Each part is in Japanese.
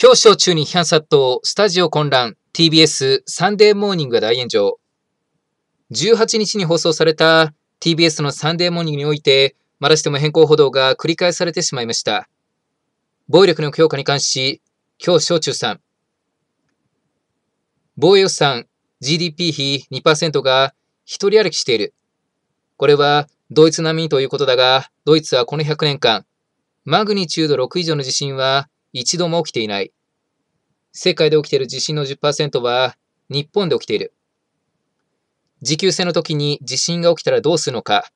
教師を中に批判殺到、スタジオ混乱、TBS サンデーモーニングが大炎上。18日に放送された TBS のサンデーモーニングにおいて、まだしても変更報道が繰り返されてしまいました。暴力の強化に関し、今日小中さん。防衛予算 GDP 比2%が一人歩きしている。これはドイツ並みということだが、ドイツはこの100年間、マグニチュード6以上の地震は一度も起きていない。世界で起きている地震の10%は日本で起きている。持久戦の時に地震が起きたらどうするのか。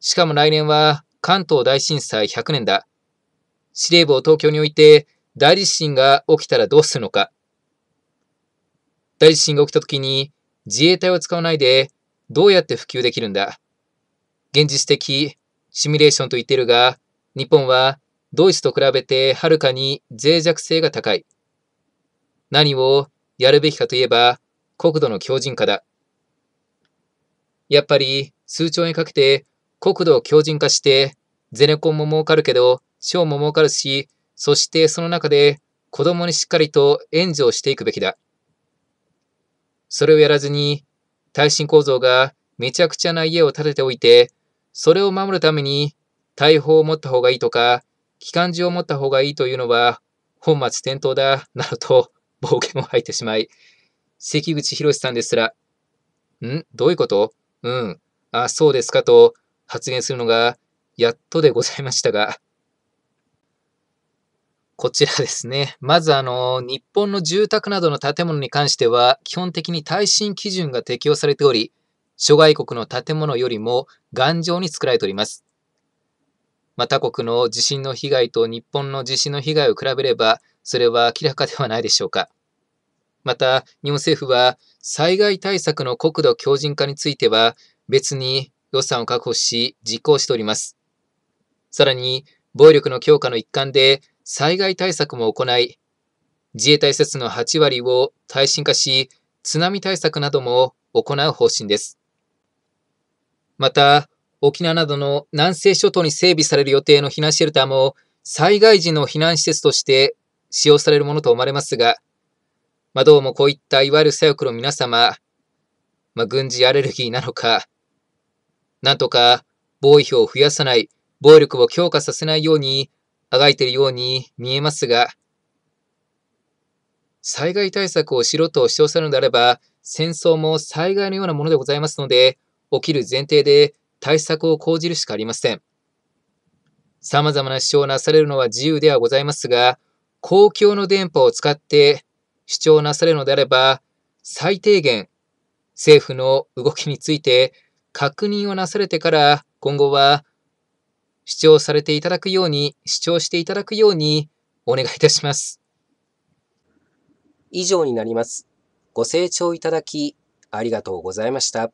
しかも来年は関東大震災100年だ。司令部を東京に置いて大地震が起きたらどうするのか。大地震が起きた時に自衛隊を使わないでどうやって普及できるんだ。現実的シミュレーションと言っているが、日本はドイツと比べてはるかに脆弱性が高い。何をやるべきかといえば、国土の強靭化だ。やっぱり数兆円かけて国土を強靭化して、ゼネコンも儲かるけど、賞も儲かるし、そしてその中で子供にしっかりと援助をしていくべきだ。それをやらずに、耐震構造がめちゃくちゃな家を建てておいて、それを守るために大砲を持った方がいいとか、機関銃を持った方がいいというのは、本末転倒だ、などと冒険を吐いてしまい、関口博さんですら、んどういうことうん。あ、そうですかと発言するのが、やっとでございましたが、こちらですね。まず、あの、日本の住宅などの建物に関しては、基本的に耐震基準が適用されており、諸外国の建物よりも頑丈に作られております。まあ、他国の地震の被害と日本の地震の被害を比べれば、それは明らかではないでしょうか。また、日本政府は、災害対策の国土強靭化については、別に予算を確保し、実行しております。さらに、暴力の強化の一環で、災害対策も行い、自衛隊施設の8割を耐震化し、津波対策なども行う方針です。また、沖縄などの南西諸島に整備される予定の避難シェルターも災害時の避難施設として使用されるものと思われますが、まあ、どうもこういったいわゆる左翼の皆様、まあ、軍事アレルギーなのか、なんとか防衛費を増やさない、暴力を強化させないようにあがいているように見えますが、災害対策をしろと主張されるのであれば、戦争も災害のようなものでございますので、起きる前提で対策を講じるしかありません。様々な主張をなされるのは自由ではございますが、公共の電波を使って主張なされるのであれば、最低限、政府の動きについて確認をなされてから、今後は主張されていただくように、主張していただくようにお願いいたします。以上になります。ご清聴いただき、ありがとうございました。